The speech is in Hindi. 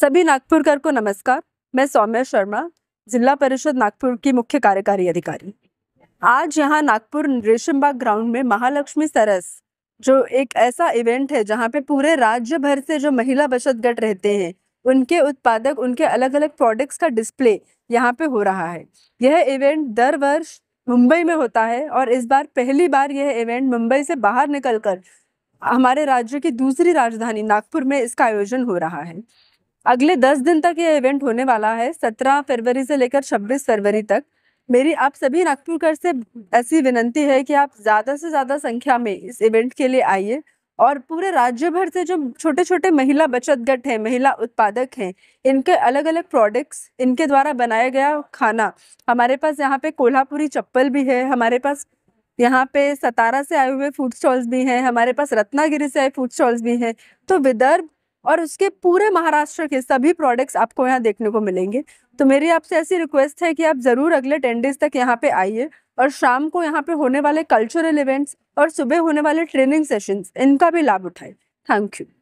सभी नागपुरकर को नमस्कार मैं सौम्या शर्मा जिला परिषद नागपुर की मुख्य कार्यकारी अधिकारी आज यहाँ नागपुर रेशमबाग ग्राउंड में महालक्ष्मी सरस जो एक ऐसा इवेंट है जहाँ पे पूरे राज्य भर से जो महिला बचत गट रहते हैं उनके उत्पादक उनके अलग अलग प्रोडक्ट्स का डिस्प्ले यहाँ पे हो रहा है यह इवेंट दर वर्ष मुंबई में होता है और इस बार पहली बार यह इवेंट मुंबई से बाहर निकलकर हमारे राज्य की दूसरी राजधानी नागपुर में इसका आयोजन हो रहा है अगले दस दिन तक ये इवेंट होने वाला है सत्रह फरवरी से लेकर छब्बीस फरवरी तक मेरी आप सभी नागपुरकर से ऐसी विनंती है कि आप ज़्यादा से ज़्यादा संख्या में इस इवेंट के लिए आइए और पूरे राज्य भर से जो छोटे छोटे महिला बचत गट हैं महिला उत्पादक हैं इनके अलग अलग प्रोडक्ट्स इनके द्वारा बनाया गया खाना हमारे पास यहाँ पे कोल्हापुरी चप्पल भी है हमारे पास यहाँ पे सतारा से आए हुए फूड स्टॉल्स भी हैं हमारे पास रत्नागिरी से आए फूड स्टॉल्स भी हैं तो विदर्भ और उसके पूरे महाराष्ट्र के सभी प्रोडक्ट्स आपको यहाँ देखने को मिलेंगे तो मेरी आपसे ऐसी रिक्वेस्ट है कि आप ज़रूर अगले टेन डेज तक यहाँ पे आइए और शाम को यहाँ पे होने वाले कल्चरल इवेंट्स और सुबह होने वाले ट्रेनिंग सेशंस इनका भी लाभ उठाए थैंक यू